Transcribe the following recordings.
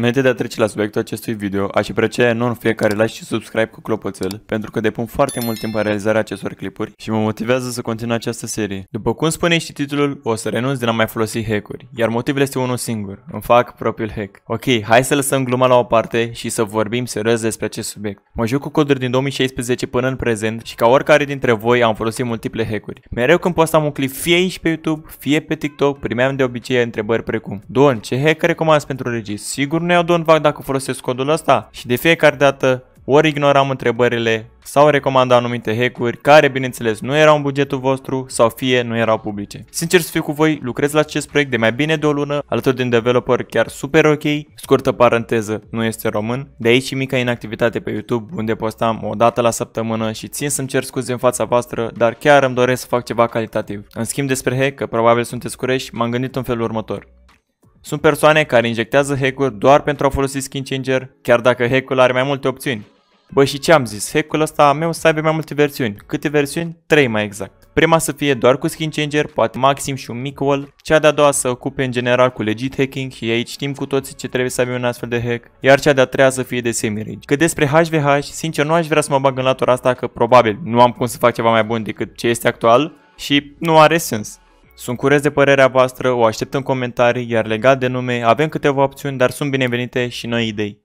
Înainte de a trece la subiectul acestui video, aș aprecia enorm fiecare like și subscribe cu clopoțel, pentru că depun foarte mult timp în realizarea acestor clipuri și mă motivează să continui această serie. După cum spune și titlul, o să renunț din a mai folosi hack-uri, iar motivul este unul singur, îmi fac propriul hack. Ok, hai să lăsăm gluma la o parte și să vorbim serios despre acest subiect. Mă joc cu coduri din 2016 până în prezent și ca oricare dintre voi am folosit multiple hack-uri. Mereu când postam un clip fie aici pe YouTube, fie pe TikTok, primeam de obicei întrebări precum Don, ce hack recomand pentru regis? Sigur noi AddonVac dacă folosesc codul ăsta și de fiecare dată ori ignoram întrebările sau recomanda anumite hack-uri care, bineînțeles, nu erau în bugetul vostru sau fie nu erau publice. Sincer să fiu cu voi, lucrez la acest proiect de mai bine de o lună, alături de un developer chiar super ok, scurtă paranteză, nu este român, de aici și mica inactivitate pe YouTube, unde postam o dată la săptămână și țin să-mi cer scuze în fața voastră, dar chiar îmi doresc să fac ceva calitativ. În schimb despre hack, că probabil sunteți curești, m-am gândit în felul următor. Sunt persoane care injectează hack doar pentru a folosi skin changer, chiar dacă hack are mai multe opțiuni. Bă, și ce am zis? Hack-ul ăsta a meu să aibă mai multe versiuni. Câte versiuni? 3 mai exact. Prima să fie doar cu skin changer, poate maxim și un mic wall, cea de-a doua să ocupe în general cu legit hacking și aici știm cu toții ce trebuie să avem un astfel de hack, iar cea de-a treia să fie de semi range Că despre HVH, sincer nu aș vrea să mă bag în latura asta că probabil nu am cum să fac ceva mai bun decât ce este actual și nu are sens. Sunt curios de părerea voastră, o aștept în comentarii, iar legat de nume, avem câteva opțiuni, dar sunt binevenite și noi idei.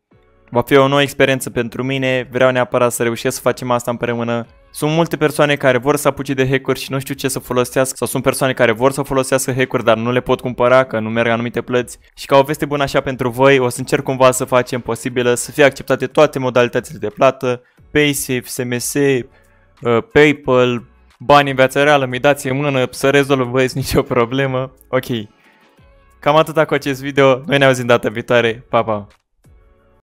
Va fi o nouă experiență pentru mine, vreau neapărat să reușesc să facem asta împreună. Sunt multe persoane care vor să apuce de hackuri și nu știu ce să folosească sau sunt persoane care vor să folosească hackuri dar nu le pot cumpăra că nu merg anumite plăți și ca o veste bună așa pentru voi o să încerc cumva să facem posibilă să fie acceptate toate modalitățile de plată, Paysafe, SMS, uh, PayPal, bani în viața reală, mi dați în mână să rezolv, nicio problemă. Ok. Cam atâta cu acest video. Noi ne auzim data viitoare. Pa, pa!